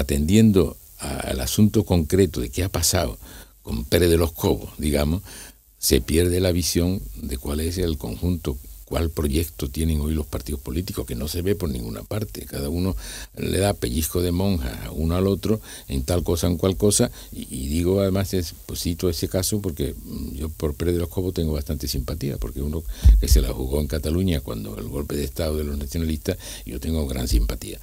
atendiendo al asunto concreto de qué ha pasado con Pérez de los Cobos, digamos, se pierde la visión de cuál es el conjunto, cuál proyecto tienen hoy los partidos políticos, que no se ve por ninguna parte. Cada uno le da pellizco de monja a uno al otro en tal cosa, en cual cosa, y, digo además, es, pues cito ese caso porque mm, yo por Pérez de los Cobos tengo bastante simpatía, porque uno que se la jugó en Cataluña cuando el golpe de Estado de los nacionalistas, yo tengo gran simpatía.